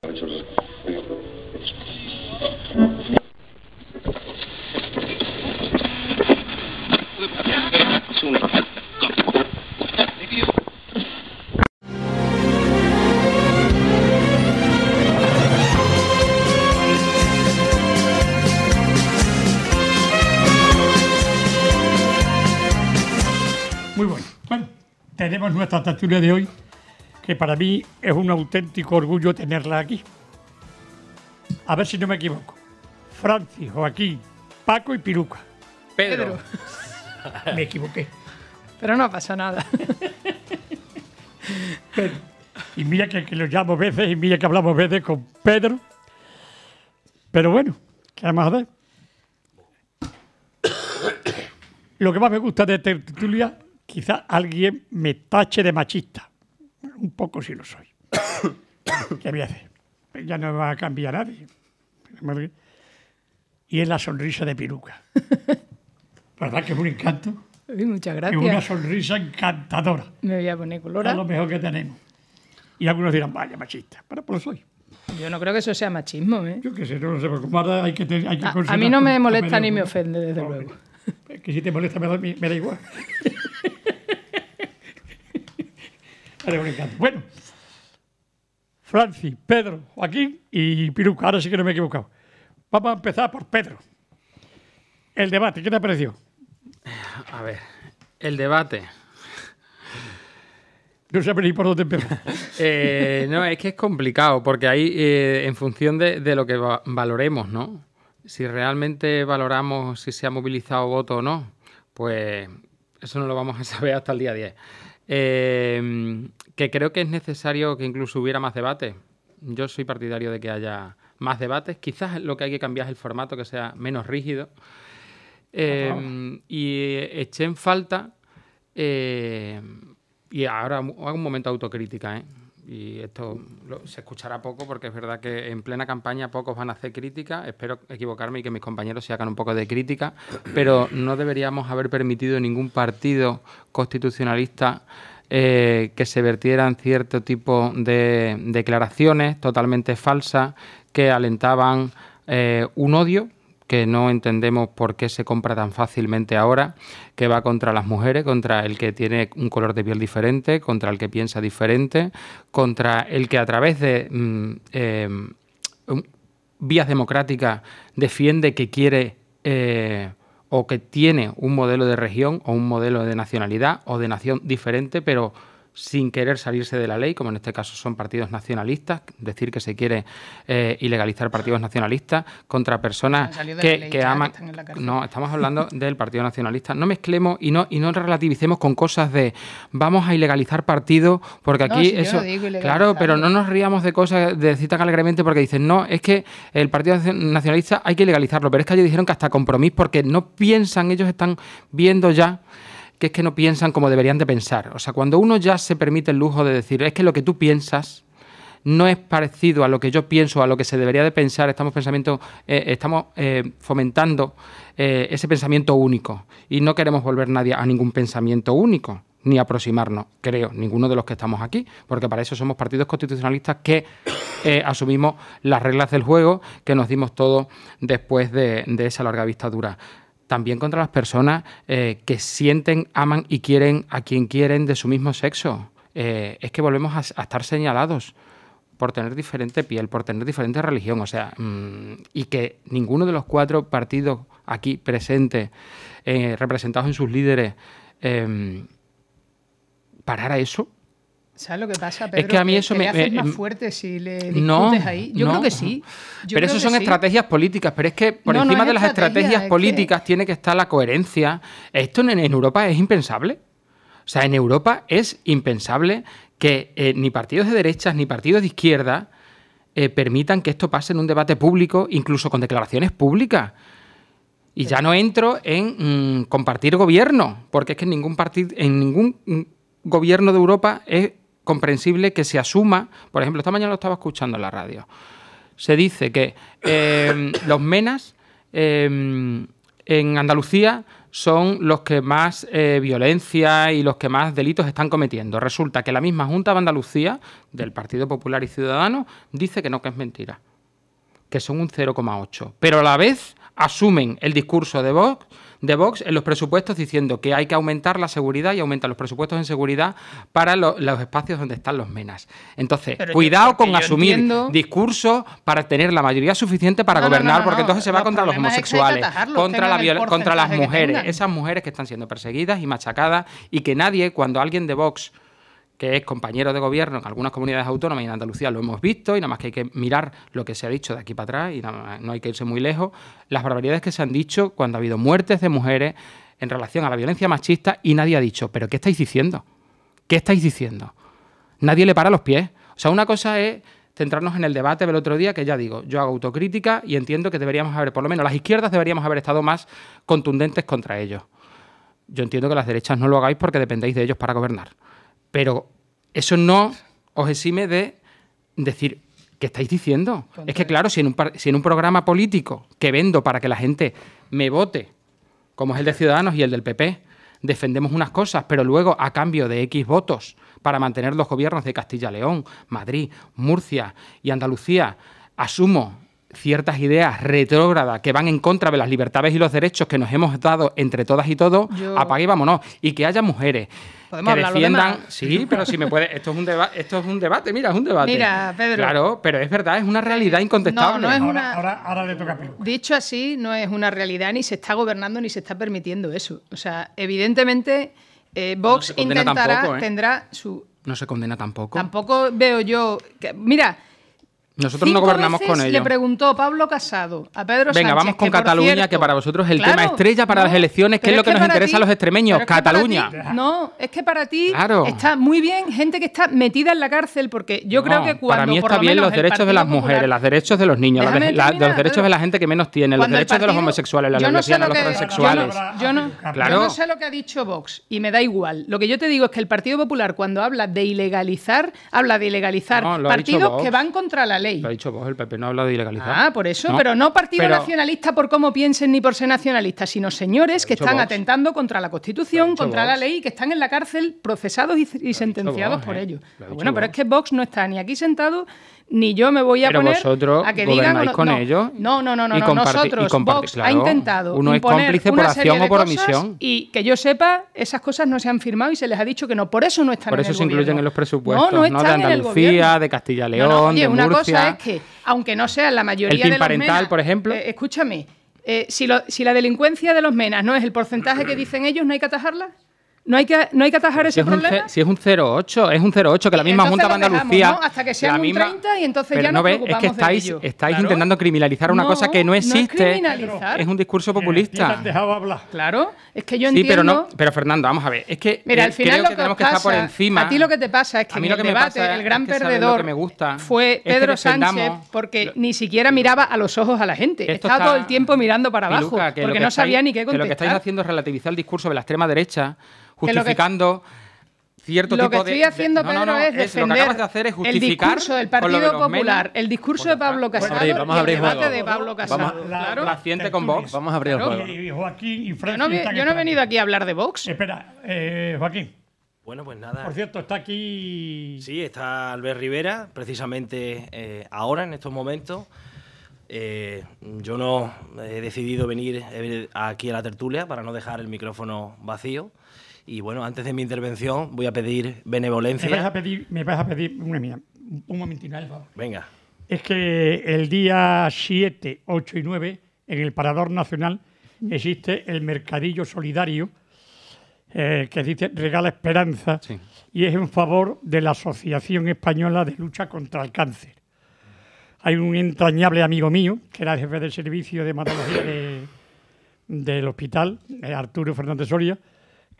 Muy bueno. Bueno, tenemos nuestra tertulia de hoy que para mí es un auténtico orgullo tenerla aquí. A ver si no me equivoco. Francis, Joaquín, Paco y Piruca. Pedro. me equivoqué. Pero no pasa nada. Y mira que, lo llamo veces y mira que hablamos veces con Pedro. Pero bueno, ¿qué vamos a ver? lo que más me gusta de esta tertulia, quizás alguien me tache de machista. Un poco si lo soy. ¿Qué voy a hacer? Ya no va a cambiar nadie. Y es la sonrisa de Piruca. ¿Verdad que es un encanto? muchas gracias. Es una sonrisa encantadora. Me voy a poner colorada. Es lo mejor que tenemos. Y algunos dirán, vaya machista. Pero pues lo soy. Yo no creo que eso sea machismo, ¿eh? Yo qué sé, no lo sé, hay que, a, mí no me molesta ni me ofende, desde luego. que si te molesta me da igual. Bueno, Franci, Pedro, Joaquín y Piruca. Ahora sí que no me he equivocado. Vamos a empezar por Pedro. El debate, ¿qué te pareció? A ver, el debate. No sé por dónde empezar. Eh, no, es que es complicado, porque ahí, eh, en función de, lo que valoremos, ¿no? Si realmente valoramos si se ha movilizado voto o no, pues eso no lo vamos a saber hasta el día 10. Em, que creo que es necesario que incluso hubiera más debate. Yo soy partidario de que haya más debates. Quizás lo que hay que cambiar es el formato, que sea menos rígido. Em, y eché en falta, eh, y ahora hago un momento de autocrítica, ¿eh? y esto se escuchará poco porque es verdad que en plena campaña pocos van a hacer crítica, espero equivocarme y que mis compañeros se hagan un poco de crítica, pero no deberíamos haber permitido ningún partido constitucionalista eh, que se vertieran cierto tipo de declaraciones totalmente falsas que alentaban eh, un odio que no entendemos por qué se compra tan fácilmente ahora, que va contra las mujeres, contra el que tiene un color de piel diferente, contra el que piensa diferente, contra el que a través de mm, eh, vías democráticas defiende que quiere... Eh, o que tiene un modelo de región o un modelo de nacionalidad o de nación diferente, pero sin querer salirse de la ley, como en este caso son partidos nacionalistas, decir que se quiere eh, ilegalizar partidos nacionalistas contra personas que, aman. no, estamos hablando del Partido Nacionalista. No mezclemos y no, y no relativicemos con cosas de vamos a ilegalizar partido, porque aquí eso. claro, pero no nos ríamos de cosas de decir tan alegremente porque dicen, no, es que el Partido Nacionalista hay que legalizarlo, pero es que ellos dijeron que hasta compromiso, porque no piensan, ellos están viendo ya que es que no piensan como deberían de pensar. O sea, cuando uno ya se permite el lujo de decir, es que lo que tú piensas no es parecido a lo que yo pienso, a lo que se debería de pensar, estamos, pensamiento, eh, estamos eh, fomentando eh, ese pensamiento único y no queremos volver nadie a ningún pensamiento único ni aproximarnos, creo, ninguno de los que estamos aquí, porque para eso somos partidos constitucionalistas que asumimos las reglas del juego que nos dimos todos después de, de esa larga vista dura también contra las personas eh, que sienten, aman y quieren a quien quieren de su mismo sexo. Eh, es que volvemos a, estar señalados por tener diferente piel, por tener diferente religión, o sea, mm, y que ninguno de los cuatro partidos aquí presentes, eh, representados en sus líderes, em, parara eso, ¿Sabes lo que pasa, Pedro? Es que a mí eso me, hace eh, más em, fuerte si le discutes ahí. Yo creo que sí. pero eso son estrategias políticas. Pero es que por encima de las estrategias políticas tiene que estar la coherencia. Esto en, Europa es impensable. O sea, en Europa es impensable que eh, ni partidos de derechas ni partidos de izquierda eh, permitan que esto pase en un debate público, incluso con declaraciones públicas. Y ya no entro en mm, compartir gobierno, porque es que en ningún, partido en ningún gobierno de Europa es comprensible que se asuma, por ejemplo, esta mañana lo estaba escuchando en la radio, se dice que eh, los menas eh, en Andalucía son los que más eh, violencia y los que más delitos están cometiendo. Resulta que la misma Junta de Andalucía, del Partido Popular y Ciudadano dice que no, que es mentira, que son un 0,8. Pero a la vez asumen el discurso de Vox, de Vox en los presupuestos diciendo que hay que aumentar la seguridad y aumentar los presupuestos en seguridad para los espacios donde están los menas. Entonces, cuidado con asumir discurso discursos para tener la mayoría suficiente para gobernar, porque entonces se va contra los homosexuales, contra, la contra las mujeres, esas mujeres que están siendo perseguidas y machacadas y que nadie, cuando alguien de Vox que es compañero de gobierno en algunas comunidades autónomas y en Andalucía lo hemos visto, y nada más que hay que mirar lo que se ha dicho de aquí para atrás, y no hay que irse muy lejos, las barbaridades que se han dicho cuando ha habido muertes de mujeres en relación a la violencia machista, y nadie ha dicho, pero ¿qué estáis diciendo? ¿Qué estáis diciendo? Nadie le para los pies. O sea, una cosa es centrarnos en el debate del otro día, que ya digo, yo hago autocrítica y entiendo que deberíamos haber, por lo menos las izquierdas deberíamos haber estado más contundentes contra ellos. Yo entiendo que las derechas no lo hagáis porque dependéis de ellos para gobernar. Pero eso no os exime de decir, ¿qué estáis diciendo? Es que claro, si en, un, si en un programa político que vendo para que la gente me vote, como es el de Ciudadanos y el del PP, defendemos unas cosas, pero luego a cambio de X votos para mantener los gobiernos de Castilla-León, Madrid, Murcia y Andalucía, asumo ciertas ideas retrógradas que van en contra de las libertades y los derechos que nos hemos dado entre todas y todos, Yo... apague y vámonos. Y que haya mujeres Podemos que defiendan. Sí, pero si me puede. Esto es un debate. Esto es un debate. Mira, es un debate. Mira, Pedro. Claro, pero es verdad, es una realidad incontestable. ahora, le toca a Dicho así, no es una realidad ni se está gobernando ni se está permitiendo eso. O sea, evidentemente, eh, Vox intentará, ¿eh? tendrá su. No se condena tampoco. Tampoco veo yo. mira. Nosotros no gobernamos con ellos. Le preguntó Pablo Casado a Pedro Sánchez... Venga, vamos con Cataluña, que para vosotros es el tema estrella para las elecciones, ¿Qué es lo que, nos interesa a los extremeños, Cataluña. no, es que para ti está muy bien gente que está metida en la cárcel, porque yo creo que cuando. Para mí está bien los derechos de las mujeres, los derechos de los niños, los derechos de la gente que menos tiene, los derechos de los homosexuales, las lesbianas, los transexuales. Yo no sé lo que ha dicho Vox y me da igual. Lo que yo te digo es que el Partido Popular, cuando habla de ilegalizar, habla de ilegalizar partidos que van contra la ley lo ha dicho vos, el PP no ha hablado de ilegalizar. Ah, por eso, pero no Partido Nacionalista por cómo piensen ni por ser nacionalista, sino señores que están atentando contra la Constitución, contra la ley, que están en la cárcel procesados y, sentenciados por eh. ello. Ah, bueno, pero es que Vox no está ni aquí sentado, ni yo me voy a poner a que digan con no, ellos. No, no, no, no, y no nosotros Vox ha intentado uno es cómplice por acción o por omisión y que yo sepa esas cosas no se han firmado y se les ha dicho que no, por eso no están por eso se incluyen en los presupuestos, no, de Andalucía, de Castilla y León, de una que, aunque no sea la mayoría de los menas, por ejemplo. Eh, escúchame, eh, si, si la delincuencia de los menas no es el porcentaje que dicen ellos, ¿no hay que atajarla? No hay que, no hay que atajar ese problema. si es un 0,8, es un 0,8, que la misma Junta de Andalucía. ¿no? Hasta que sea un 30 y entonces ya no ves, Es que estáis, estáis intentando criminalizar una cosa que no existe. es, un discurso eh, populista. dejado hablar. Claro, es que yo entiendo. Sí, pero, no, pero Fernando, vamos a ver. Es que Mira, creo que, tenemos que estar por encima. A ti lo que te pasa es que, a mí debate, el gran perdedor fue Pedro Sánchez porque ni siquiera miraba a los ojos a la gente. Estaba todo el tiempo mirando para abajo porque no sabía ni qué contestar. Lo que estáis haciendo es relativizar el discurso de la extrema derecha justificando cierto lo que estoy haciendo, no, es defender de hacer es justificar el discurso del Partido Popular, el discurso de Pablo pues, Casado vamos a abrir el debate de Pablo Casado. Vamos, a, la, con Vox. Vamos a abrir el juego. yo, no, he venido aquí a hablar de Vox. Espera, eh, Joaquín. Bueno, pues nada. Por cierto, está aquí... Sí, está Albert Rivera, precisamente eh, ahora, en estos momentos. Eh, yo no he decidido venir eh, aquí a la tertulia para no dejar el micrófono vacío. Y bueno, antes de mi intervención voy a pedir benevolencia. Me vas a pedir, me vas a pedir una mía, un momentito, por favor. Venga. Es que el día 7, 8 y 9, en el Parador Nacional, mm. existe el Mercadillo Solidario, eh, que dice Regala Esperanza, y es en favor de la Asociación Española de Lucha contra el Cáncer. Hay un entrañable amigo mío, que era jefe del servicio de hematología del hospital, eh, Arturo Fernández Soria,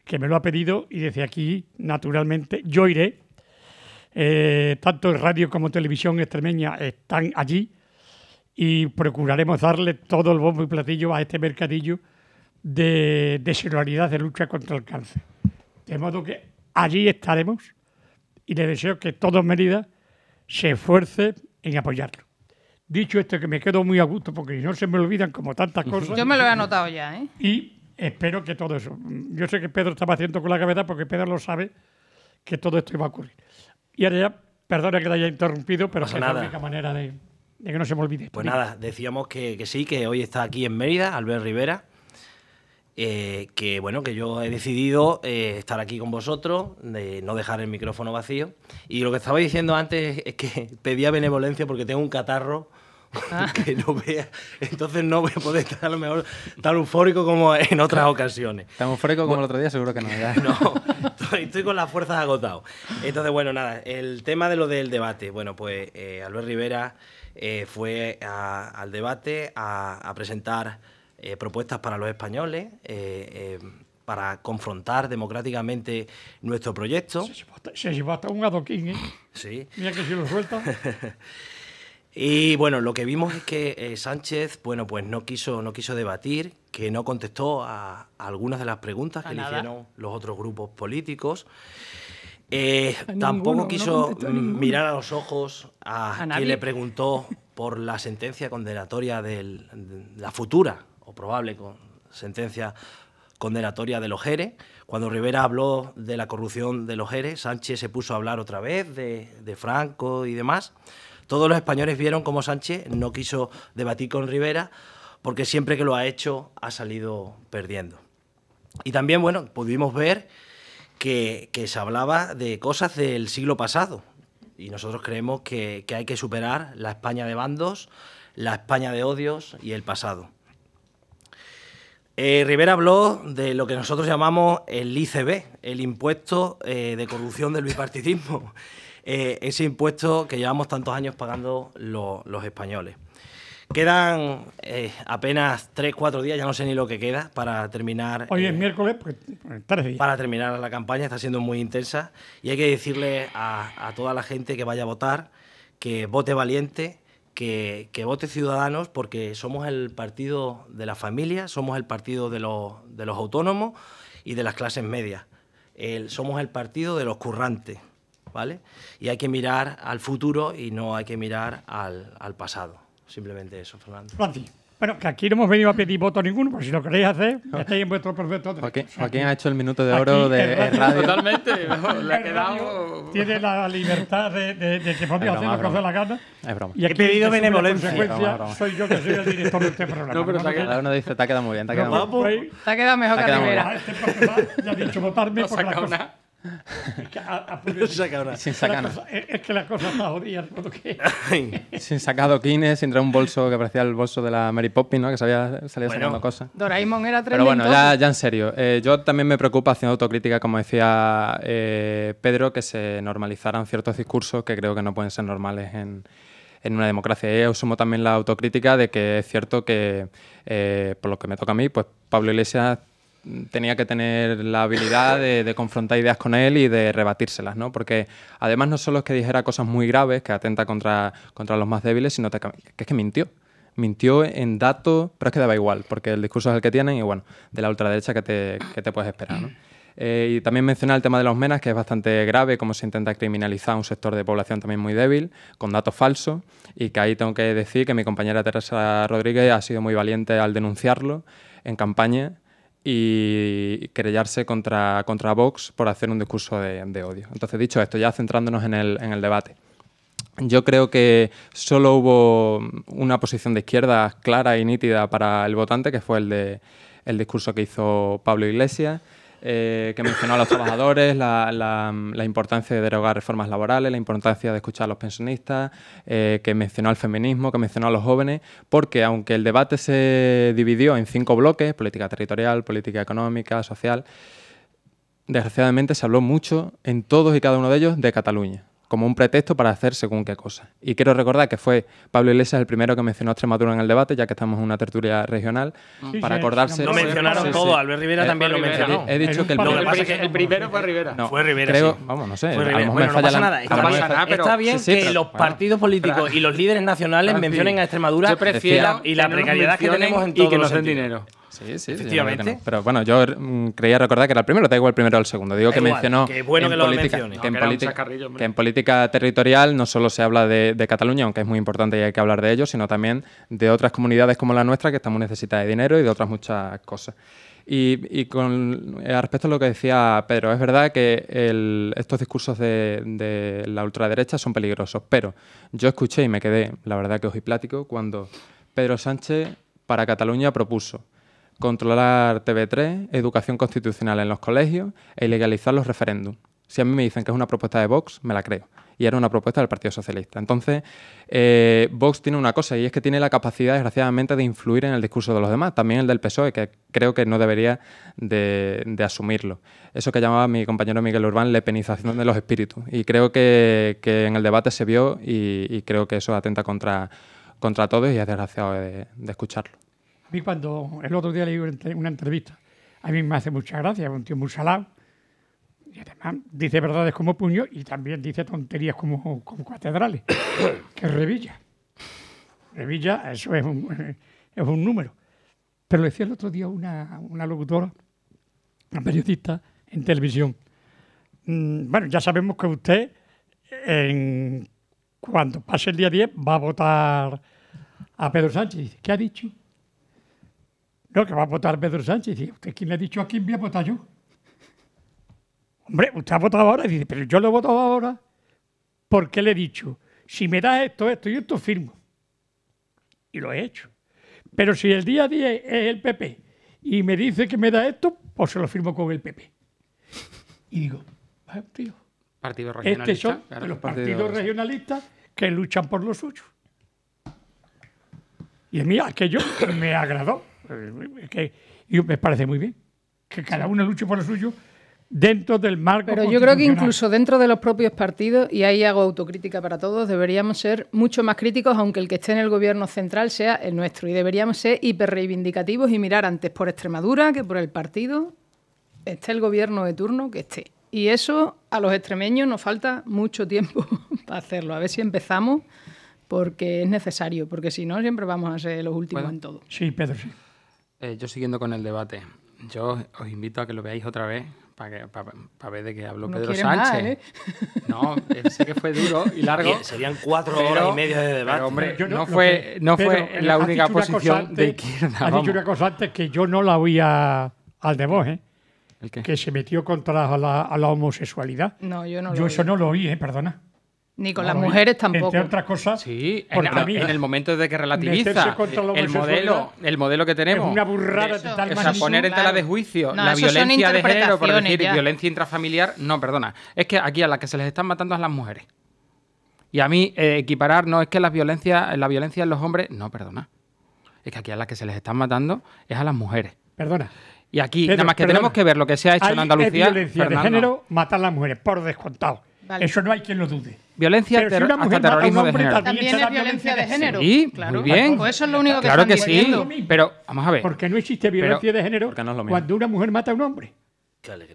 que me lo ha pedido y desde aquí, naturalmente, yo iré. Eh, tanto radio como televisión extremeña están allí y procuraremos darle todo el bombo y platillo a este mercadillo de, de solidaridad de lucha contra el cáncer. De modo que allí estaremos y le deseo que todo Mérida se esfuerce en apoyarlo. Dicho esto, que me quedo muy a gusto porque no se me olvidan como tantas cosas. Yo me lo he anotado ya, ¿eh? Y espero que todo eso. Yo sé que Pedro estaba haciendo con la cabeza porque Pedro lo sabe que todo esto iba a ocurrir. Y ahora ya, perdona que te haya interrumpido, pero es la única manera de, que no se me olvide. Pues nada, decíamos que, sí, que hoy está aquí en Mérida, Albert Rivera. Eh, que bueno, que yo he decidido eh, estar aquí con vosotros, de no dejar el micrófono vacío. Y lo que estaba diciendo antes es que pedía benevolencia porque tengo un catarro Ah. que no vea. Entonces no voy a poder estar a lo mejor tan eufórico como en otras ocasiones. Tan eufórico como el otro día, seguro que no. No, estoy, con las fuerzas agotadas Entonces, bueno, nada, el tema de lo del debate. Bueno, pues eh, Albert Rivera eh, fue al debate a, presentar eh, propuestas para los españoles para confrontar democráticamente nuestro proyecto. Se, llevó hasta un adoquín, ¿eh? Sí. Mira que si lo suelta. Y bueno, lo que vimos es que eh, Sánchez, bueno, pues no quiso, no quiso debatir, que no contestó a, algunas de las preguntas que le hicieron los otros grupos políticos. Eh, tampoco quiso mirar a los ojos a, quien le preguntó por la sentencia condenatoria de la futura o probable sentencia condenatoria de los Jerez. Cuando Rivera habló de la corrupción de los Jerez, Sánchez se puso a hablar otra vez de, de Franco y demás. Todos los españoles vieron cómo Sánchez no quiso debatir con Rivera porque siempre que lo ha hecho ha salido perdiendo. Y también, bueno, pudimos ver que, se hablaba de cosas del siglo pasado y nosotros creemos que, hay que superar la España de bandos, la España de odios y el pasado. Eh, Rivera habló de lo que nosotros llamamos el ICB, el impuesto eh, de corrupción del bipartidismo. Eh, ese impuesto que llevamos tantos años pagando los españoles. Quedan eh, apenas 3, 4 días, ya no sé ni lo que queda para terminar. Hoy es eh, miércoles, pues, pues, Para terminar la campaña, está siendo muy intensa. Y hay que decirle a, toda la gente que vaya a votar que vote valiente, que, vote Ciudadanos, porque somos el partido de la familia, somos el partido de los, autónomos y de las clases medias. somos el partido de los currantes. ¿vale? Y hay que mirar al futuro y no hay que mirar al, al pasado. Simplemente eso, Fernando. Bueno, que aquí no hemos venido a pedir voto ninguno, porque si lo queréis hacer, ya estáis en vuestro perfecto Joaquín, ha hecho el minuto de oro de radio. Totalmente, le ha quedado... Tiene la libertad de, de, de que podía hacer lo que os la gana. Es broma. Y aquí, he pedido benevolencia. soy yo que soy el director de este programa. No, pero ¿no? Uno dice, te ha quedado muy bien, te ha quedado, pues, pues, ha quedado mejor que Rivera. Ah, este programa ya ha dicho votarme por la cosa... sin sacar sin sacar doquines, sin traer un bolso que parecía el bolso de la Mary Poppins, Que sabía, salía sacando cosas. Doraemon era tremendo. Pero bueno, ya, en serio. Eh, yo también me preocupa haciendo autocrítica, como decía eh, Pedro, que se normalizaran ciertos discursos que creo que no pueden ser normales en, una democracia. Y asumo también la autocrítica de que es cierto que, eh, por lo que me toca a mí, pues Pablo Iglesias tenía que tener la habilidad de, confrontar ideas con él y de rebatírselas, ¿no? Porque además no solo es que dijera cosas muy graves, que atenta contra, contra los más débiles, sino que, es que mintió. Mintió en datos, pero es que daba igual, porque el discurso es el que tienen y bueno, de la ultraderecha que te, que te puedes esperar, ¿no? Eh, y también mencionar el tema de los menas, que es bastante grave, cómo se intenta criminalizar un sector de población también muy débil, con datos falsos, y que ahí tengo que decir que mi compañera Teresa Rodríguez ha sido muy valiente al denunciarlo en campaña, y querellarse contra, Vox por hacer un discurso de, odio. Entonces, dicho esto, ya centrándonos en el, en el debate. Yo creo que solo hubo una posición de izquierda clara y nítida para el votante, que fue el de el discurso que hizo Pablo Iglesias. Eh, que mencionó a los trabajadores, la, importancia de derogar reformas laborales, la importancia de escuchar a los pensionistas, eh, que mencionó al feminismo, que mencionó a los jóvenes, porque aunque el debate se dividió en cinco bloques, política territorial, política económica, social, desgraciadamente se habló mucho en todos y cada uno de ellos de Cataluña como un pretexto para hacer según qué cosa. Y quiero recordar que fue Pablo Iglesias el primero que mencionó Extremadura en el debate, ya que estamos en una tertulia regional, para acordarse... Lo mencionaron todo, Albert Rivera eh, también lo mencionó. He, dicho que el, no, que el, primero fue Rivera. No, fue Rivera, creo, Vamos, no sé, me falla no pasa nada, está, bien que los partidos políticos y los líderes nacionales mencionen a Extremadura y la, precariedad que tenemos en todos y que dinero. Sí, sí, efectivamente. Pero bueno, yo mm, creía recordar que era el primero, da igual el primero o el segundo. Digo que mencionó en política, territorial no solo se habla de, Cataluña, aunque es muy importante y hay que hablar de ello, sino también de otras comunidades como la nuestra que estamos necesitadas de dinero y de otras muchas cosas. Y, con eh, respecto a lo que decía Pedro, es verdad que estos discursos de, la ultraderecha son peligrosos, pero yo escuché y me quedé, la verdad que os y plático, cuando Pedro Sánchez para Cataluña propuso controlar TV3, educación constitucional en los colegios e ilegalizar los referéndums. Si a mí me dicen que es una propuesta de Vox, me la creo. Y era una propuesta del Partido Socialista. Entonces, eh, Vox tiene una cosa y es que tiene la capacidad, desgraciadamente, de influir en el discurso de los demás, también el del PSOE, que creo que no debería de, asumirlo. Eso que llamaba mi compañero Miguel Urbán lepenización de los espíritus. Y creo que, en el debate se vio y, creo que eso atenta contra, contra todos y es desgraciado de escucharlo a mí cuando el otro día leí una entrevista, a mí me hace mucha gracia, un tío muy salado, y además dice verdades como puño y también dice tonterías como, catedrales, que Revilla. Revilla, eso es un, es un número. Pero le decía el otro día una, una locutora, una periodista en televisión, mm, bueno, ya sabemos que usted cuando pase el día 10 va a votar a Pedro Sánchez. ¿Qué ha dicho? No, que va a votar Pedro Sánchez. Dice, ¿usted quién le ha dicho a quién voy a votar yo? Hombre, usted ha votado ahora. Dice, pero yo lo he votado ahora porque le he dicho, si me da esto, esto y esto, firmo. Y lo he hecho. Pero si el día 10 es el PP y me dice que me da esto, pues se lo firmo con el PP. Y digo, tío. Este son los partidos, regionalistas que luchan por los suyos. Y es mí aquello me agradó. Que, y me parece muy bien que cada uno luche por lo suyo dentro del marco. Pero yo creo que incluso dentro de los propios partidos, y ahí hago autocrítica para todos, deberíamos ser mucho más críticos, aunque el que esté en el gobierno central sea el nuestro. Y deberíamos ser hiperreivindicativos y mirar antes por Extremadura que por el partido, esté el gobierno de turno que esté. Y eso a los extremeños nos falta mucho tiempo para hacerlo. A ver si empezamos, porque es necesario, porque si no, siempre vamos a ser los últimos en todo. Sí, Pedro, sí. Eh, yo siguiendo con el debate, yo os invito a que lo veáis otra vez para, que, para, ver de qué habló Pedro Sánchez. ¿eh? No, eh, sé que fue duro y largo. Serían cuatro horas y media de debate. Pero, hombre, yo no, fue, no fue la única posición de izquierda. Ha dicho una cosa antes que yo no la oía al de vos, ¿eh? ¿El qué? Que se metió contra la, a la homosexualidad. No, yo no Yo eso no lo oí, ¿eh? perdona. Ni con las mujeres tampoco. otras cosas, sí, en, el momento de que relativiza el modelo, el modelo que tenemos. Es una burrada poner en tela de juicio la violencia de género, por decir violencia intrafamiliar, no, perdona. Es que aquí a las que se les están matando es las mujeres. Y a mí eh, equiparar, no, es que la violencia, la violencia en los hombres, no, perdona. Es que aquí a las que se les están matando es a las mujeres. Perdona. Y aquí, nada más que tenemos que ver lo que se ha hecho en Andalucía. violencia de género, matar a las mujeres, por descontado. Eso no hay quien lo dude. Violencia pero si hasta terrorismo hombre, de género. También, es violencia de género. Sí, claro. muy bien. Pues eso es lo único que Claro que sí, pero vamos a ver. ¿Por qué no existe violencia de género cuando una mujer mata a un hombre.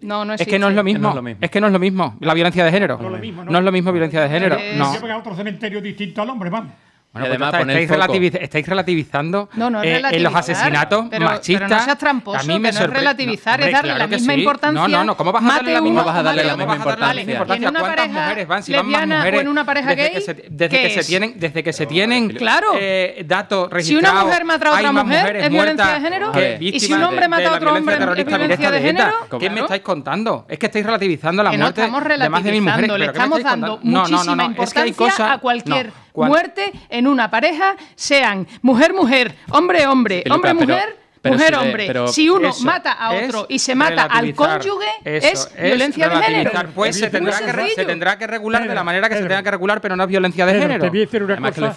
No, no es, que no es, lo mismo. es, que no es lo mismo. La violencia de género. No, lo mismo, no. es lo mismo violencia de género. Es no. Yo voy a otro cementerio distinto al hombre, vamos. Bueno, pues además, estáis, estáis, relativizando eh, en los asesinatos machistas. Pero no seas tramposo, a mí me no es relativizar, es darle la misma importancia. No, no, no, ¿cómo vas a darle, la misma, importancia? a darle importancia? en una mujeres van? Si van más mujeres. en una pareja gay, desde que se, desde que se tienen, desde que se tienen claro. eh, datos registrados. Si una mujer mata a otra mujer, ¿es violencia de género? Y si un hombre mata a otro hombre, ¿es violencia de género? ¿Qué me estáis contando? Es que estáis relativizando la muerte de más de mil mujeres. Le estamos dando muchísima importancia a cualquier muerte en una pareja, sean mujer-mujer, hombre-hombre, hombre-mujer. mujer, hombre. si uno mata a otro y se mata al cónyuge, es, violencia de género. Pues se tendrá, que, regular de la manera que se tenga que regular, pero no es violencia de género.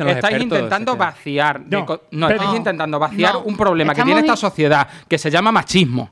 Estáis intentando vaciar. No, intentando vaciar un problema que tiene esta sociedad que se llama machismo.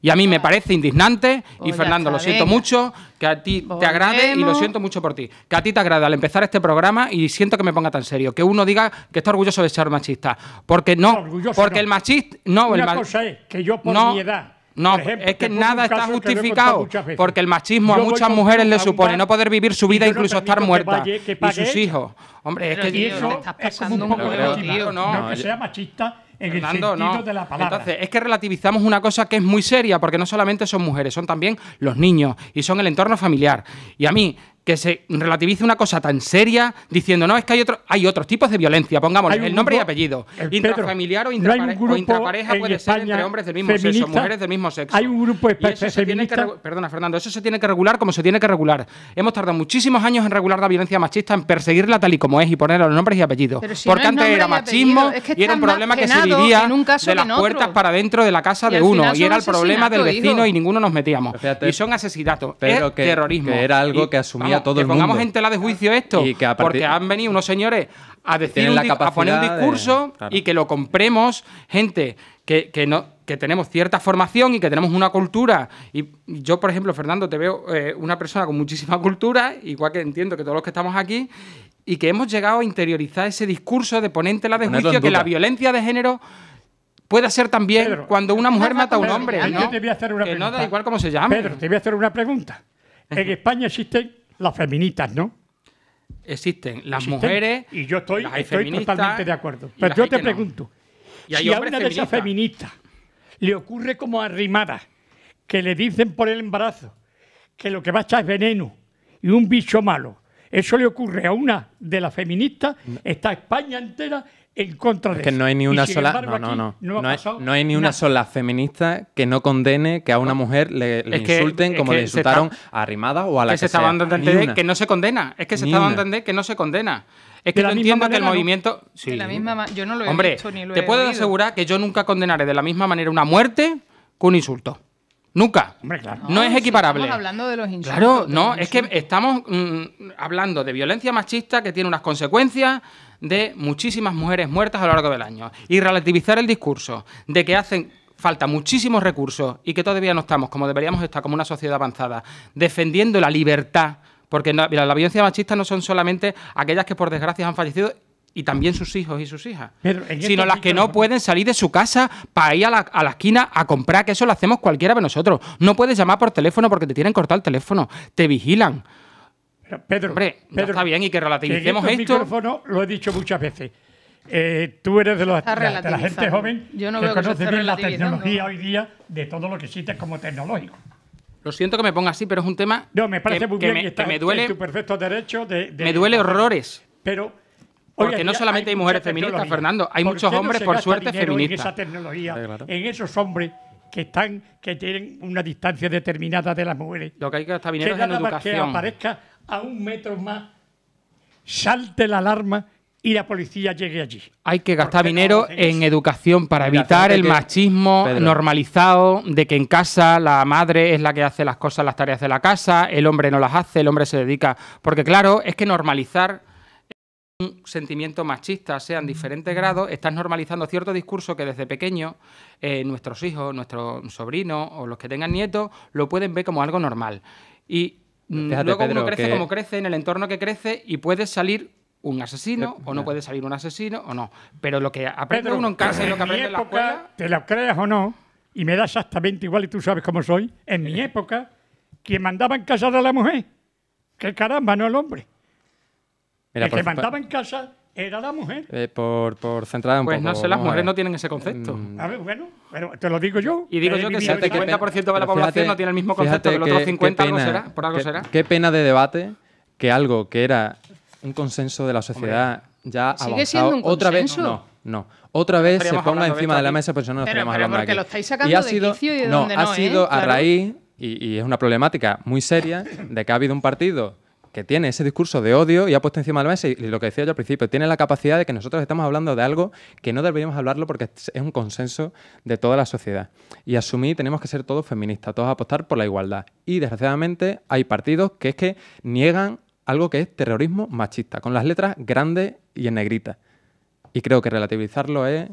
Y a mí me ah. parece indignante, y pues Fernando, lo siento mucho, que a ti te agrade y lo siento mucho por ti. Que a ti te agrade al empezar este programa y siento que me ponga tan serio. Que uno diga que está orgulloso de ser machista. Porque no, porque el machismo... No, el cosa es que yo por no, mi edad. No, es que nada está justificado, porque el machismo a muchas mujeres le supone no poder vivir su vida, incluso estar muerta, y sus hijos. Hombre, es que eso es como un poco no, que sea machista entonces, es que relativizamos una cosa que es muy seria, porque no solamente son mujeres, son también los niños y son el entorno familiar. Y a mí, que se relativice una cosa tan seria diciendo, no, es que hay, otro, hay otros tipos de violencia, pongamos el nombre y apellido, intrafamiliar o, intrapareja puede ser entre hombres del mismo sexo, mujeres del mismo sexo. Hay un grupo especial perdona, Fernando, eso se tiene que regular como se tiene que regular. Hemos tardado muchísimos años en regular la violencia machista, en perseguirla tal y como es y poner los nombres y apellidos. Porque antes era machismo y era un problema que se vivía en de las puertas para dentro de la casa de uno y era el problema del vecino y ninguno nos metíamos. y son asesinatos, pero que, terrorismo. era algo que asumía que pongamos en tela de juicio esto, porque han venido unos señores a decir, la a poner un discurso y que lo compremos gente que, no tenemos cierta formación y que tenemos una cultura. Y yo, por ejemplo, Fernando, te veo eh, una persona con muchísima cultura, igual que entiendo que todos los que estamos aquí, y que hemos llegado a interiorizar ese discurso de poner en tela de juicio que la violencia de género puede ser también cuando una mujer mata a un hombre. Yo te voy hacer una No igual cómo se llame. Pedro, te voy a hacer una pregunta. En España existe las feministas, ¿no? Existen las mujeres. Y yo estoy, totalmente de acuerdo. Pero yo te pregunto: si a una de esas feministas le ocurre como arrimada, que le dicen por el embarazo que lo que va a echar es veneno y un bicho malo, eso le ocurre a una de las feministas, está España entera en contra de que no hay ni una sola no, no, no. No, hay, ni una sola feminista que no condene que a una mujer le, insulten como le insultaron a Rimada o a la que, se que no se condena es que se estaba está dando que no se condena es que yo entiendo que el movimiento yo no lo Hombre, te puedo asegurar que yo nunca condenaré de la misma manera una muerte que un insulto Nunca. No, es equiparable. Estamos hablando de los insultos. Claro, no, es que estamos mm, hablando de violencia machista que tiene unas consecuencias de muchísimas mujeres muertas a lo largo del año. Y relativizar el discurso de que hacen falta muchísimos recursos y que todavía no estamos, como deberíamos estar como una sociedad avanzada, defendiendo la libertad porque la, violencia machista no son solamente aquellas que por desgracia han fallecido y también sus hijos y sus hijas, sino las que no pueden salir de su casa para ir a la, esquina a comprar, que eso lo hacemos cualquiera de nosotros. No puedes llamar por teléfono porque te tienen cortado el teléfono, te vigilan. Pedro, está bien y que relativicemos esto... que esto. teléfono lo he dicho muchas veces. Eh, tú eres de, los, gente joven que conoce bien la tecnología hoy día de todo lo que existe como tecnológico. Lo siento que me ponga así, pero es un tema. No, me parece que, muy me, que me duele, tu perfecto derecho Me duele horrores. Pero porque no solamente hay, mujeres feministas, Fernando, hay muchos hombres, por suerte, feministas. En esa tecnología, en esos hombres que están, que tienen una distancia determinada de las mujeres. Lo que hay que gastar dinero es en educación. Que aparezca a un metro más, salte la alarma y la policía llegue allí. Hay que gastar dinero en educación para evitar el machismo normalizado de que en casa la madre es la que hace las cosas, las tareas de la casa, el hombre no las hace, el hombre se dedica. Porque claro, es que normalizar un sentimiento machista, sea en diferentes grados, estás normalizando cierto discurso que desde pequeño eh, nuestros hijos, nuestros sobrinos o los que tengan nietos lo pueden ver como algo normal. Y mm, luego uno crece como crece, en el entorno que crece, y puede salir un asesino o no puede salir un asesino o no. Pero lo que aprende uno en casa y lo que aprende en, mi época, en la Te lo creas o no, y me da exactamente igual y tú sabes cómo soy, en mi época, quien mandaba en casa era la mujer. Que caramba, no el hombre el que mandaba en casa era la mujer. Eh, por, por centrar un pues poco. Pues no sé, las mujeres no tienen ese concepto. Mm. A ver, bueno, pero te lo digo yo. Y digo yo que el 50% de la población no tiene el mismo concepto que el otro 50%, será, por algo qué, será. Qué pena de debate que algo que era un consenso de la sociedad ya ¿Sigue avanzado, siendo un otra vez no, no otra vez se ponga encima de, la mesa pues no nos pero, pero porque lo estáis sacando ha sido, de quicio y de no, no ha ¿eh? sido a raíz y es una problemática muy seria de que ha habido un partido tiene ese discurso de odio y ha puesto encima de la y lo que decía yo al principio, tiene la capacidad de que nosotros estamos hablando de algo que no deberíamos hablarlo porque es un consenso de toda la sociedad. Y asumir, tenemos que ser todos feministas, todos apostar por la igualdad. Y desgraciadamente hay partidos que es que niegan algo que es terrorismo machista, con las letras grandes y en negrita. Y creo que relativizarlo es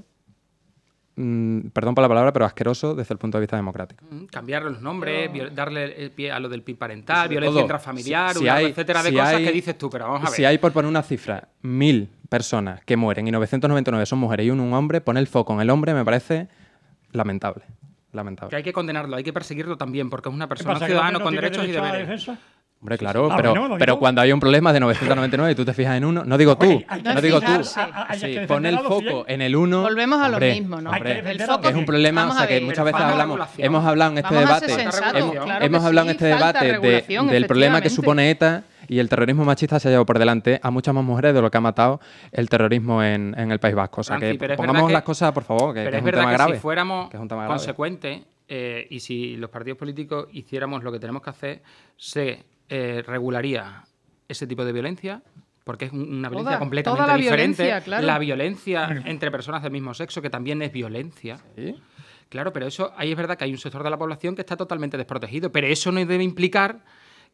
Mm, perdón por la palabra, pero asqueroso desde el punto de vista democrático. Mm, cambiar los nombres, darle el pie a lo del pib parental, violencia intrafamiliar, etcétera de cosas que dices tú, pero vamos a ver. Si hay, por poner una cifra, mil personas que mueren y 999 son mujeres y uno un hombre, pone el foco en el hombre me parece lamentable. lamentable. Que hay que condenarlo, hay que perseguirlo también, porque es una persona, ciudadano con derechos y deberes. Hombre, claro, ah, pero, cuando hay un problema de 999 y tú te fijas en uno, no digo tú, no digo tú, ah, ah, pon el foco en el uno. Volvemos a lo mismo, ¿no? es un problema, o sea, que muchas veces hablamos, hemos hablado en este debate, hemos, hablado en este debate del problema que supone ETA y el terrorismo machista se ha llevado por delante a muchas más mujeres de lo que ha matado el terrorismo en, el País Vasco. O sea, que pongamos las cosas, por favor, que, es, un tema grave. si fuéramos consecuentes eh, y si los partidos políticos hiciéramos lo que tenemos que hacer, se eh, regularía ese tipo de violencia porque es una violencia completamente la diferente. La violencia entre personas del mismo sexo, que también es violencia. Claro, pero eso ahí es verdad que hay un sector de la población que está totalmente desprotegido, pero eso no debe implicar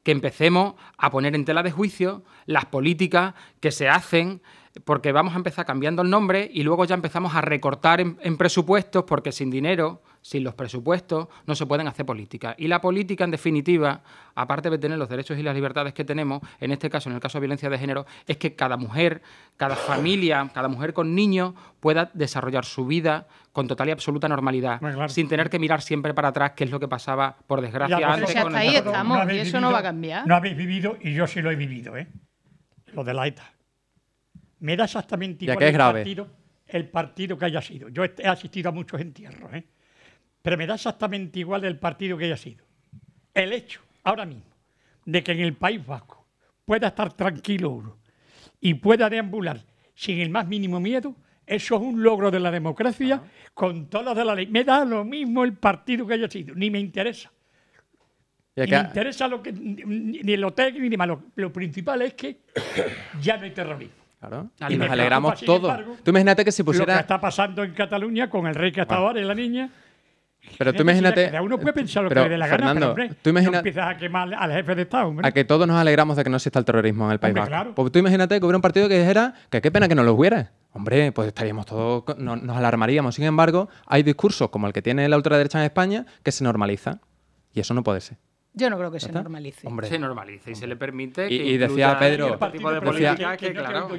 que empecemos a poner en tela de juicio las políticas que se hacen, porque vamos a empezar cambiando el nombre y luego ya empezamos a recortar en presupuestos, porque sin dinero sin los presupuestos no se pueden hacer política. Y la política, en definitiva, aparte de tener los derechos y las libertades que tenemos, en este caso, en el caso de violencia de género, es que cada mujer, cada familia, cada mujer con niños pueda desarrollar su vida con total y absoluta normalidad, sin tener que mirar siempre para atrás, qué es lo que pasaba, por desgracia, antes. no y eso no va a cambiar. No habéis vivido, y yo sí lo he vivido, ¿eh? lo de la ETA. Me da exactamente igual Partido, el partido que haya sido. Yo he asistido a muchos entierros, ¿eh? Pero me da exactamente igual el partido que haya sido. El hecho, ahora mismo, de que en el País Vasco pueda estar tranquilo uno y pueda deambular sin el más mínimo miedo, eso es un logro de la democracia con todas las de la ley. Me da lo mismo el partido que haya sido, ni me interesa. me interesa lo que, ni lo técnico, ni Lo, principal es que ya no hay terrorismo. Y, nos alegramos todos. Tú imagínate que si pusiera. Lo que está pasando en Cataluña con el rey que hasta ahora la niña pero tú imagínate. uno puede pensar lo que le dé la gana, Fernando, hombre, tú empiezas a quemar al jefe de Estado, hombre. A que todos nos alegramos de que no exista el terrorismo en el país. Hombre, claro. Pues tú imagínate que hubiera un partido que dijera que qué pena que no lo hubiera. Hombre, pues estaríamos todos, nos alarmaríamos. Sin embargo, hay discursos como el que tiene la ultraderecha en España que se normalizan. Y eso no puede ser. Yo no creo que se normalice. Se normalice y se le permite. Que y, decía Pedro, este tipo de decía, que, claro,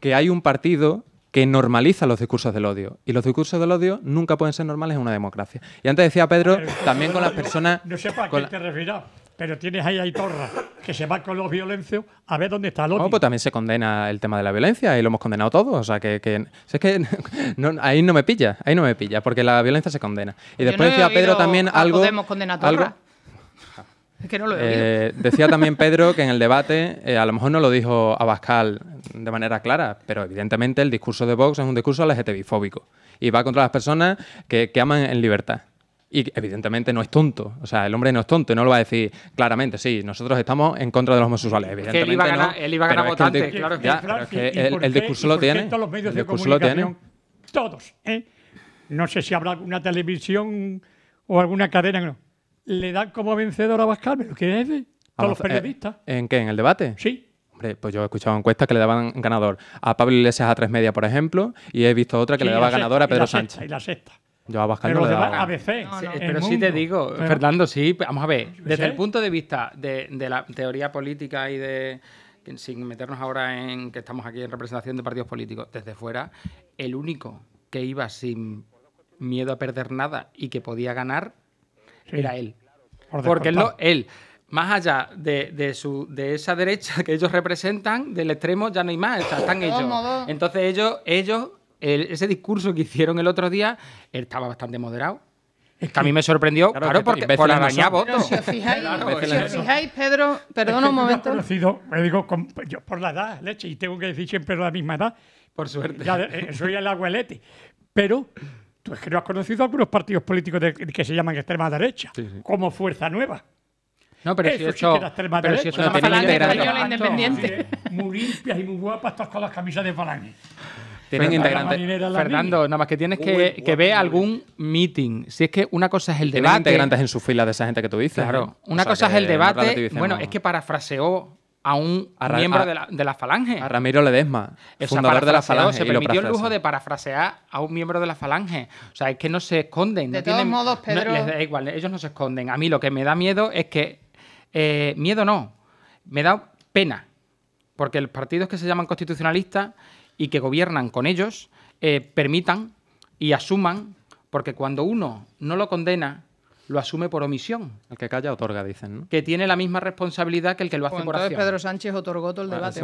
que, hay un partido que normaliza los discursos del odio. Y los discursos del odio nunca pueden ser normales en una democracia. Y antes decía Pedro, también con las personas... No, sé para qué te refieras, pero tienes ahí a Itorra, que se va con los violencios a ver dónde está el oh, odio. No, pues también se condena el tema de la violencia y lo hemos condenado todos. O sea, que, que ahí no me pilla, ahí no me pilla, porque la violencia se condena. Y después decía Pedro también algo... Podemos condenar a Algo, eh, decía también Pedro que en el debate, eh, a lo mejor no lo dijo Abascal de manera clara, pero evidentemente el discurso de Vox es un discurso lgtb fóbico y va contra las personas que, aman en libertad. Y evidentemente no es tonto. O sea, el hombre no es tonto y no lo va a decir claramente. Sí, nosotros estamos en contra de los homosexuales. Evidentemente. él iba a ganar, claro. que el, discurso lo tiene. Todos. ¿eh? No sé si habrá alguna televisión o alguna cadena. No le dan como vencedor a Bascal, lo quieres los eh, periodistas. ¿En, qué? ¿En el debate? Sí. Hombre, pues yo he escuchado encuestas que le daban ganador a Pablo Iglesias a tres media, por ejemplo, y he visto otra que le daba ganador a Pedro Sánchez. y la sexta. Yo a pero le ABC, pero sí te digo, Fernando, sí, vamos a ver, desde el punto de vista de, de la teoría política y de sin meternos ahora en que estamos aquí en representación de partidos políticos, desde fuera, el único que iba sin miedo a perder nada y que podía ganar era él. Porque él, él, más allá de, esa derecha que ellos representan, del extremo ya no hay más, están ellos. Entonces ellos, ellos ese discurso que hicieron el otro día estaba bastante moderado. Es que a mí me sorprendió, claro, porque por la votos. Si os fijáis, si os fijáis Pedro, perdona un momento. Conocido, me digo, yo por la edad, leche, y tengo que decir siempre la misma edad. Por suerte. Eh, soy el abuelete. Pero Tú es que no has conocido algunos partidos políticos que se llaman extrema derecha, como Fuerza Nueva. No, pero eso si esto, sí pero si eso no tenía independiente. Muy limpias y muy guapas, todas con las camisas de falange. Tienen integrantes. Fernando, nada más que tienes que, que ver algún meeting. Si es que una cosa es el debate. Tienen integrantes en su fila de esa gente que tú dices. Claro. ¿eh? Una cosa es el debate. Bueno, es que parafraseó a un miembro de, la, de, la, falange. A Ramiro Ledesma, fundador de la falange. Se permitió el lujo de parafrasear a un miembro de la falange. O sea, es que no se esconden. De todos modos, Pedro... igual, ellos no se esconden. A mí lo que me da miedo es que... Eh, miedo no, me da pena. Porque los partidos que se llaman constitucionalistas y que gobiernan con ellos eh, permitan y asuman, porque cuando uno no lo condena lo asume por omisión. El que calla otorga, dicen. ¿no? Que tiene la misma responsabilidad que el que lo hace pues por acción. Pedro Sánchez otorgó todo el debate.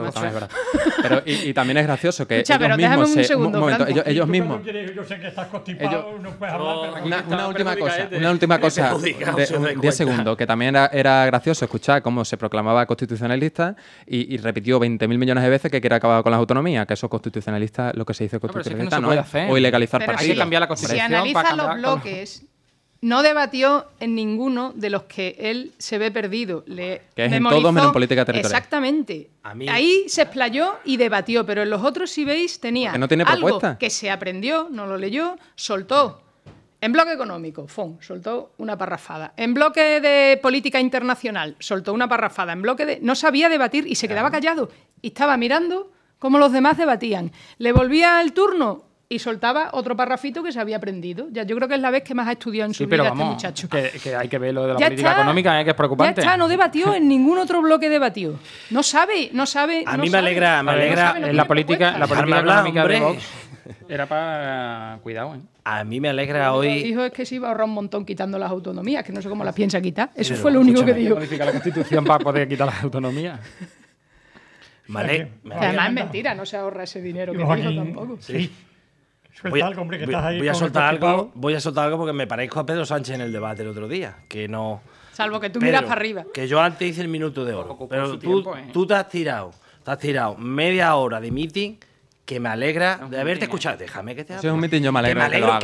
pero, y, también es gracioso que ellos mismos... Un segundo, momento, ellos, mismos... yo sé que estás ellos, no puedes hablar, una, última cosa, una, última cosa, de, que también era, gracioso escuchar cómo se proclamaba constitucionalista y, y repitió 20.000 millones de veces que quiere acabar con las autonomías, que eso es constitucionalista, lo que se dice constitucionalista, no, o ilegalizar partidos. Hay que cambiar la Constitución Si analizas los bloques no debatió en ninguno de los que él se ve perdido. que es en todo menos política territorial. Exactamente. Ahí se explayó y debatió, pero en los otros, si veis, tenía no tiene algo propuesta. que se aprendió, no lo leyó, soltó. En bloque económico, FON, soltó una parrafada. En bloque de política internacional, soltó una parrafada. En bloque de... No sabía debatir y se quedaba callado. Y estaba mirando cómo los demás debatían. Le volvía el turno, y soltaba otro parrafito que se había aprendido. Ya, yo creo que es la vez que más ha estudiado en su sí, vida pero este vamos, Que, que, hay que ver lo de la política económica, ¿eh? que es preocupante. Ya está, no debatió en ningún otro bloque debatió. No sabe, no sabe. A mí me alegra, me alegra en la política, la política económica de Vox. Era para cuidado, ¿eh? A mí me alegra lo hoy. Dijo es que se iba a ahorrar un montón quitando las autonomías, que no sé cómo las piensa quitar. Eso fue lo único que dijo. modifica la Constitución para poder quitar las autonomías. Vale, además mentira, no se ahorra ese dinero que dijo tampoco. Sí. Voy a, soltar algo, voy a soltar algo porque me parezco a Pedro Sánchez en el debate el otro día, que no. Salvo que tú miras para arriba. Que yo antes hice el minuto de oro, pero ¿eh? tú, te has tirado, te has tirado media hora de meeting que me alegra de haberte escuchado. Déjame que te me alegro que me alegro,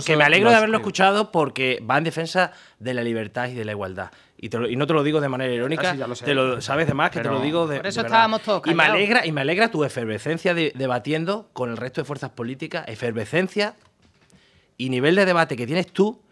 que, me alegro, de haberlo escuchado porque va en defensa de la libertad y de la igualdad. Y, no te lo digo de manera irónica, ah, lo te lo sabes de más que te lo digo de. Por eso estábamos todos y me alegra Y me alegra tu efervescencia debatiendo con el resto de fuerzas políticas, efervescencia y nivel de debate que tienes tú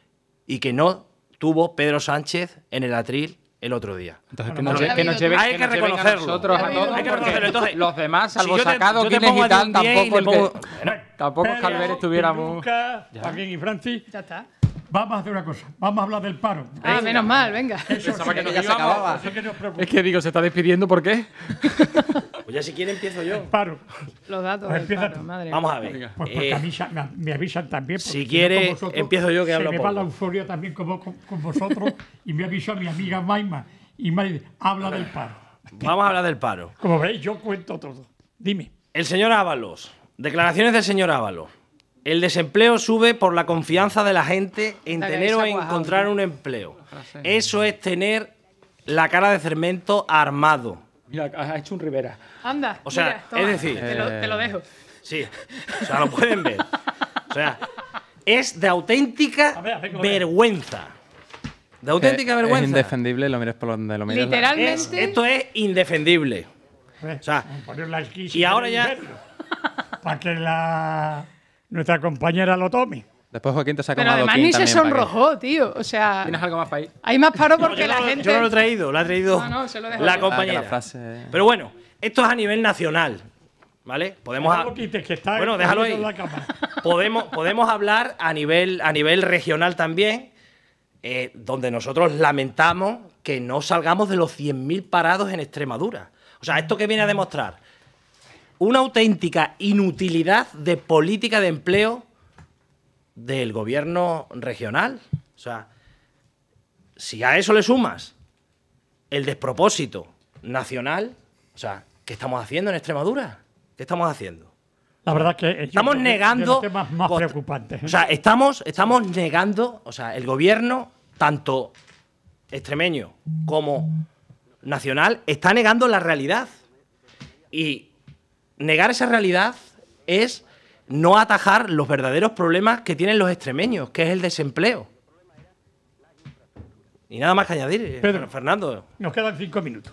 y que no tuvo Pedro Sánchez en el atril el otro día. Entonces, que, nos, que nos hay que, reconocerlo. Nosotros a todos, hay que reconocerlo. Entonces, los demás, salvo si sacado, quienes y tal, tampoco, el que, tampoco Calver estuviéramos. Luca, y Francis. Ya está. Vamos a hacer una cosa, vamos a hablar del paro. Ah, menos mal, venga. Pensaba que, no se acababa. es que digo, se está despidiendo, ¿por qué? pues ya si quiere empiezo yo. paro. Los datos pues madre Vamos a ver. Pues porque eh, a mí me, avisan también. Si quiere, empiezo yo que hablo Se me va la euforia también con, vosotros y me avisó a mi amiga Maima y Maima, habla del paro. Vamos a hablar del paro. Como veis, yo cuento todo. Dime. El señor Ábalos. Declaraciones del señor Ábalos. El desempleo sube por la confianza de la gente en tener o encontrar un empleo. Ah, Eso es tener la cara de cemento armado. Mira, ha hecho un Rivera. Anda. O sea, es decir. Te lo, eh, dejo. Sí. O sea, lo pueden ver. O sea, es de auténtica vergüenza. De auténtica vergüenza. Es indefendible, lo mires por donde lo mires. Literalmente. esto es indefendible. Eh, o sea, y ahora ya. Para que la nuestra compañera Lotomi. Después Joaquín te saca Pero además ni se sonrojó, tío. O sea. ¿Tienes algo más para ahí? Hay más paro porque la gente. Yo no lo he traído, lo ha traído no, no, se lo ah, la compañera. Pero bueno, esto es a nivel nacional. ¿Vale? Podemos. bueno, déjalo ahí. Podemos, podemos hablar a nivel, a nivel regional también, eh, donde nosotros lamentamos que no salgamos de los 100.000 parados en Extremadura. O sea, esto qué viene a demostrar una auténtica inutilidad de política de empleo del gobierno regional. O sea, si a eso le sumas el despropósito nacional, o sea, ¿qué estamos haciendo en Extremadura? ¿Qué estamos haciendo? La verdad que estamos negando los más preocupante. ¿eh? O sea, estamos, estamos negando, o sea, el gobierno tanto extremeño como nacional está negando la realidad. Y negar esa realidad es no atajar los verdaderos problemas que tienen los extremeños, que es el desempleo. Y nada más que añadir, eh, Pedro, Fernando. Nos quedan cinco minutos.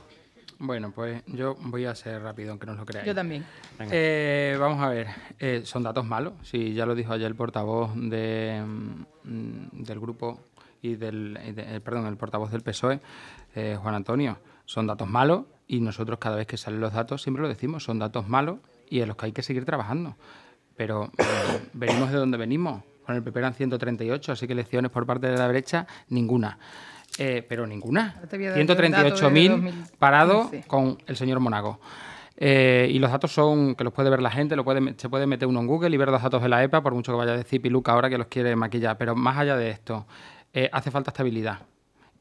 Bueno, pues yo voy a ser rápido, aunque no lo creáis. Yo también. Eh, vamos a ver, eh, son datos malos. Sí, ya lo dijo ayer el portavoz de, mm, del grupo y del, perdón, el portavoz del PSOE, Juan Antonio. Son datos malos y nosotros cada vez que salen los datos, siempre lo decimos, son datos malos y en los que hay que seguir trabajando. Pero mm, venimos de donde venimos. Con el PP eran 138, así que elecciones por parte de la derecha, ninguna. Eh, pero ninguna. 138.000 parados con el señor Monago. Eh, y los datos son que los puede ver la gente, lo puede, se puede meter uno en Google y ver los datos de la EPA, por mucho que vaya a decir Piluca ahora que los quiere maquillar. Pero más allá de esto, eh, hace falta estabilidad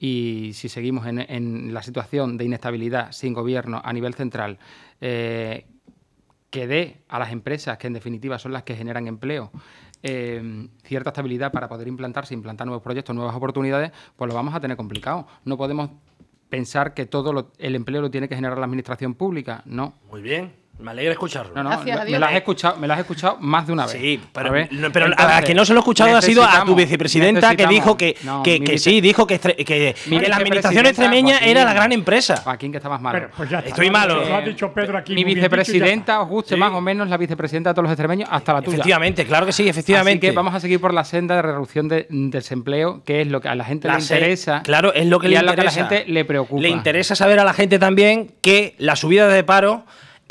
y si seguimos en, la situación de inestabilidad sin gobierno a nivel central, eh, que dé a las empresas, que en definitiva son las que generan empleo, eh, cierta estabilidad para poder implantarse, implantar nuevos proyectos, nuevas oportunidades, pues lo vamos a tener complicado. No podemos pensar que todo el empleo lo tiene que generar la administración pública, no. Muy bien. Me alegra escucharlo. No, me, lo has escuchado, más de una vez. Sí, pero, a, que no se lo he escuchado ha sido a tu vicepresidenta que dijo que, sí, dijo que, la administración extremeña era la gran empresa. ¿A ¿Quién que pues está más malo. Estoy malo. Mi vicepresidenta, os guste más o menos la vicepresidenta de todos los extremeños, hasta la tuya. Efectivamente, claro que sí, efectivamente. vamos a seguir por la senda de reducción de mm, desempleo, que es lo que a la gente le interesa. Claro, es lo que le interesa. a la gente le preocupa. Le interesa saber a la gente también que la subida de paro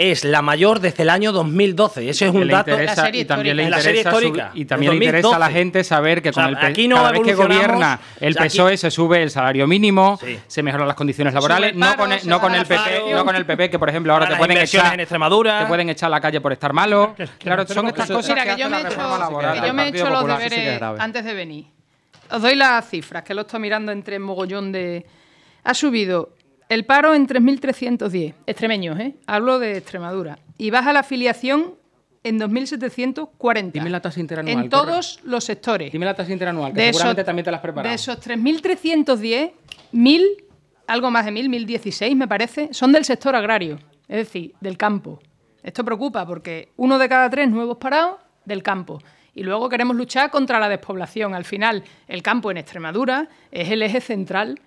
es la mayor desde el año 2012. Ese es un dato. de serie y también le interesa, y también le interesa a la gente saber que con el, aquí cada vez que gobierna el PSOE se sube el salario mínimo, se mejoran las condiciones laborales, no, con el, PP, no con el PP que por ejemplo ahora te pueden echar en Extremadura, te pueden echar a la calle por estar malo. claro, son estas cosas que, yo me que yo me he hecho los deberes antes de venir. Os doy las cifras que lo estoy mirando entre mogollón de ha subido el paro en 3.310, extremeños, ¿eh? hablo de Extremadura. Y baja la afiliación en 2.740. Dime la tasa interanual. En todos los sectores. Dime la tasa interanual, que seguramente también te las preparado. De esos 3.310, 1.000, algo más de 1.000, 1.016 me parece, son del sector agrario, es decir, del campo. Esto preocupa porque uno de cada tres nuevos parados del campo. Y luego queremos luchar contra la despoblación. Al final, el campo en Extremadura es el eje central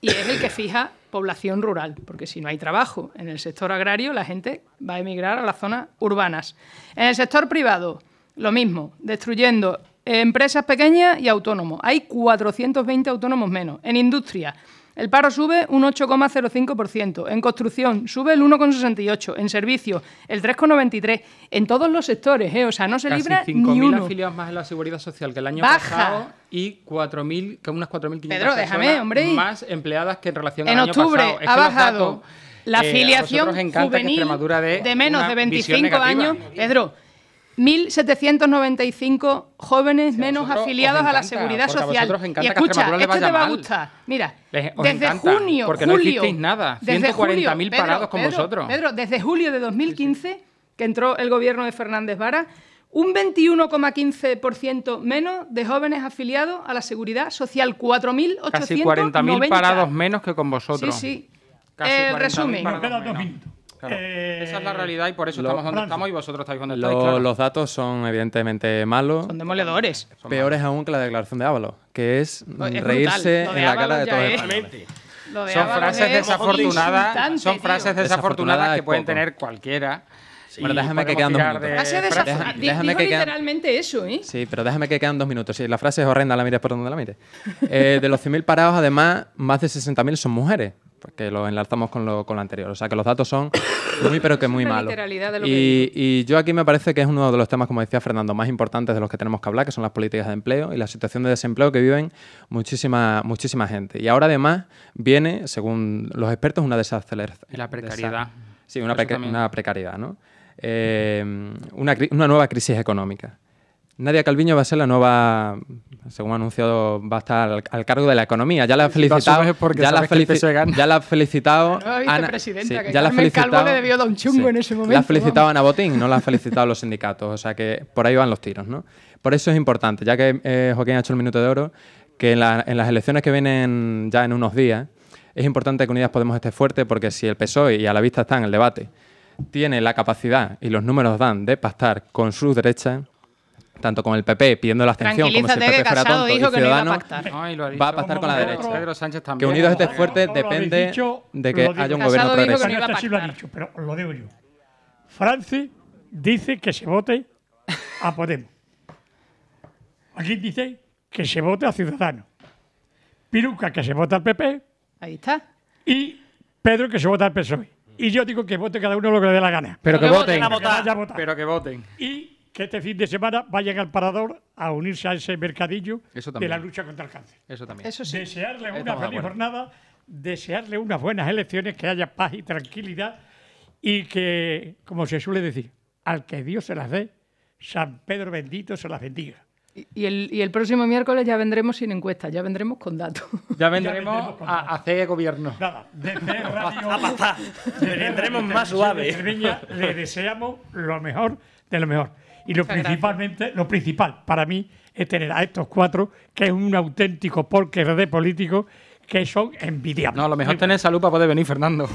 y es el que fija población rural, porque si no hay trabajo en el sector agrario, la gente va a emigrar a las zonas urbanas. En el sector privado, lo mismo, destruyendo empresas pequeñas y autónomos. Hay 420 autónomos menos. En industria, el paro sube un 8,05%, en construcción sube el 1,68%, en servicio el 3,93%, en todos los sectores, ¿eh? o sea, no se libra ni uno. afiliados más en la Seguridad Social que el año pasado y 4.000, unas 4.500 Pedro, déjame, hombre. más empleadas que en relación en al año octubre ha bajado la eh, afiliación juvenil de, de, menos de 25 años. Pedro, 1.795 jóvenes menos afiliados a la seguridad social. y escucha, esto te va a gustar. Mira, desde junio, porque no no nada. 140.000 parados con vosotros. Pedro, desde julio de 2015, que entró el gobierno de Fernández Vara, un 21,15% menos de jóvenes afiliados a la seguridad social, 4800 Casi 40.000 parados menos que con vosotros. Sí, sí. Eh, resumen. Eh, Esa es la realidad y por eso estamos donde estamos y vosotros estáis donde estáis. Los datos son evidentemente malos. Son demoledores. Peores aún que la declaración de Ábalos, que es, reírse en la cara de todos. el mundo. son, frases desafortunadas, son frases desafortunadas que pueden tener cualquiera. bueno, déjame que quedan dos minutos. literalmente eso, ¿eh? Sí, pero déjame que quedan dos minutos. la frase es horrenda, la mires por donde la mires. Eh, de los 100.000 parados, además, más de 60.000 son mujeres que lo enlazamos con lo, anterior. O sea, que los datos son muy, pero que muy malos. Y, yo aquí me parece que es uno de los temas, como decía Fernando, más importantes de los que tenemos que hablar, que son las políticas de empleo y la situación de desempleo que viven muchísima, gente. Y ahora además viene, según los expertos, una desaceleración. Y la precariedad. sí, una, una, precariedad, ¿no? Eh, una, una nueva crisis económica. Nadia Calviño va a ser la nueva, según anunciado, va a estar al, cargo de la economía. Ya la ha felicitado. Ya la, felici ya la ha felicitado. La Ana, ya la ha felicitado. Le debió dar un chungo en ese momento. La ha felicitado Botín, no la ha felicitado los sindicatos. O sea que por ahí van los tiros, ¿no? Por eso es importante, ya que eh, Joaquín ha hecho el minuto de oro, que en, en las elecciones que vienen ya en unos días, es importante que Unidas Podemos esté fuerte porque si el PSOE, y a la vista está en el debate, tiene la capacidad y los números dan de pactar con su derecha tanto con el PP pidiendo la abstención como si fuera tonto Ciudadanos, va a pactar con la derecha. Pedro Sánchez también. Que Unidos esté fuerte depende de que haya un gobierno progresista. sí lo ha dicho, pero lo digo yo. Franci dice que se vote a Podemos. Aquí dice que se vote a Ciudadanos. Piruca que se vote al PP. Ahí está. Y Pedro que se vote al PSOE. Y yo digo que vote cada uno lo que le dé la gana. Pero, que, voten. Pero que voten. Y que este fin de semana vayan al parador a unirse a ese mercadillo de la lucha contra el cáncer. Eso también. Desearle una feliz jornada, desearle unas buenas elecciones, que haya paz y tranquilidad y que, como se suele decir, al que Dios se las dé, San Pedro bendito se las bendiga. Y el, próximo miércoles ya vendremos sin encuestas ya vendremos con datos. Ya vendremos, a, hacer gobierno. Nada, a pasar. Vendremos más suave. le deseamos lo mejor de lo mejor. Y lo principalmente, lo principal para mí es tener a estos cuatro, que es un auténtico porquer de políticos, que son envidiables. No, a lo mejor tener salud para poder venir, Fernando.